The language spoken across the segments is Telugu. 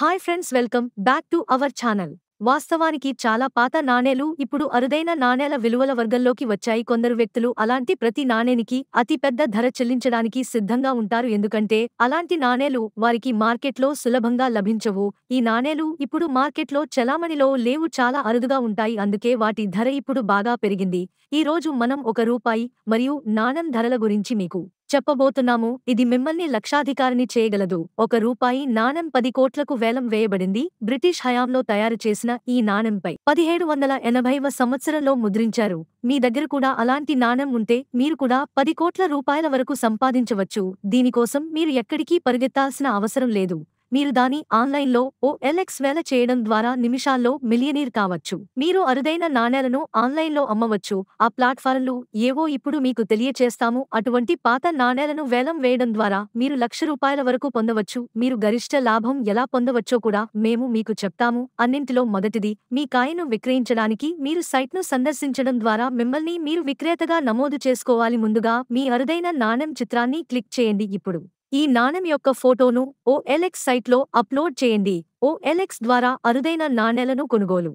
hi friends welcome back to our channel వాస్తవానికి చాలా పాత నాణేలు ఇప్పుడు అరుదైన నాణేల విలువల వర్గంలోకి వచ్చాయి కొందరు వ్యక్తులు అలాంటి ప్రతి నాణేనికి అతిపెద్ద ధర చెల్లించడానికి సిద్ధంగా ఉంటారు ఎందుకంటే అలాంటి నాణేలు వారికి మార్కెట్లో సులభంగా లభించవు ఈ నాణేలు ఇప్పుడు మార్కెట్లో చలామణిలో లేవు చాలా అరుదుగా ఉంటాయి అందుకే వాటి ధర ఇప్పుడు బాగా పెరిగింది ఈ రోజు మనం ఒక రూపాయి మరియు నాణం ధరల గురించి మీకు చెప్పబోతున్నాము ఇది మిమ్మల్ని లక్షాధికారిని చేయగలదు ఒక రూపాయి నాణెం పది కోట్లకు వేలం వేయబడింది బ్రిటిష్ హయాంలో తయారు చేసిన ఈ నాణెంపై పదిహేడు వందల ఎనభైవ సంవత్సరంలో ముద్రించారు మీ దగ్గర కూడా అలాంటి నాణెం ఉంటే మీరు కూడా పది కోట్ల రూపాయల వరకు సంపాదించవచ్చు దీనికోసం మీరు ఎక్కడికీ పరిగెత్తాల్సిన అవసరం లేదు మీరు దాని ఆన్లైన్లో ఓ ఎల్ఎక్స్ వేల చేయడం ద్వారా నిమిషాల్లో మిలియనీర్ కావచ్చు మీరు అరుదైన నాణ్యాలను ఆన్లైన్లో అమ్మవచ్చు ఆ ప్లాట్ఫారంలు ఏవో ఇప్పుడు మీకు తెలియచేస్తాము అటువంటి పాత నాణ్యాలను వేలం వేయడం ద్వారా మీరు లక్ష రూపాయల వరకు పొందవచ్చు మీరు గరిష్ట లాభం ఎలా పొందవచ్చో కూడా మేము మీకు చెప్తాము అన్నింటిలో మొదటిది మీ కాయను విక్రయించడానికి మీరు సైట్ను సందర్శించడం ద్వారా మిమ్మల్ని మీరు విక్రేతగా నమోదు చేసుకోవాలి ముందుగా మీ అరుదైన నాణెం చిత్రాన్ని క్లిక్ చేయండి ఇప్పుడు ఈ నాణెం యొక్క ఫోటోను ఓ ఎలెక్స్ సైట్లో అప్లోడ్ చేయండి ఓ ఎలెక్స్ ద్వారా అరుదైన నాణేలను కొనుగోలు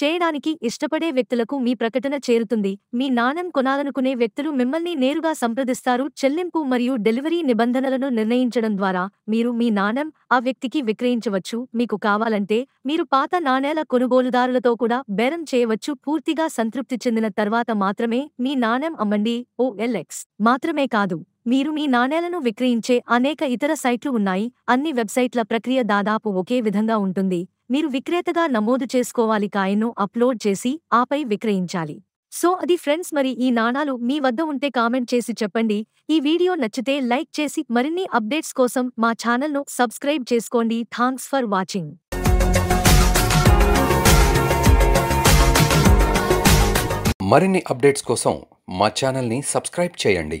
చేయడానికి ఇష్టపడే వ్యక్తులకు మీ ప్రకటన చేరుతుంది మీ నాణం కొనాలనుకునే వ్యక్తులు మిమ్మల్ని నేరుగా సంప్రదిస్తారు చెల్లింపు మరియు డెలివరీ నిబంధనలను నిర్ణయించడం ద్వారా మీరు మీ నాణం ఆ వ్యక్తికి విక్రయించవచ్చు మీకు కావాలంటే మీరు పాత నాణేల కొనుగోలుదారులతో కూడా బేరం చేయవచ్చు పూర్తిగా సంతృప్తి చెందిన తర్వాత మాత్రమే మీ నాణం అమ్మండి ఓ ఎల్ఎక్స్ మాత్రమే కాదు మీరు మీ నాణేలను విక్రయించే అనేక ఇతర సైట్లు ఉన్నాయి అన్ని వెబ్సైట్ల ప్రక్రియ దాదాపు ఒకే విధంగా ఉంటుంది మీరు విక్రేతగా నమోదు చేసుకోవాలి కాయను అప్లోడ్ చేసి ఆపై విక్రయించాలి సో అది ఫ్రెండ్స్ మరి ఈ నాణాలు మీ వద్ద ఉంటే కామెంట్ చేసి చెప్పండి ఈ వీడియో నచ్చితే లైక్ చేసి మరిన్ని అప్డేట్స్ కోసం మా ఛానల్ను సబ్స్క్రైబ్ చేసుకోండి థాంక్స్ ఫర్ వాచింగ్ మరిన్ని అప్డేట్స్ కోసం మా సబ్స్క్రైబ్ చేయండి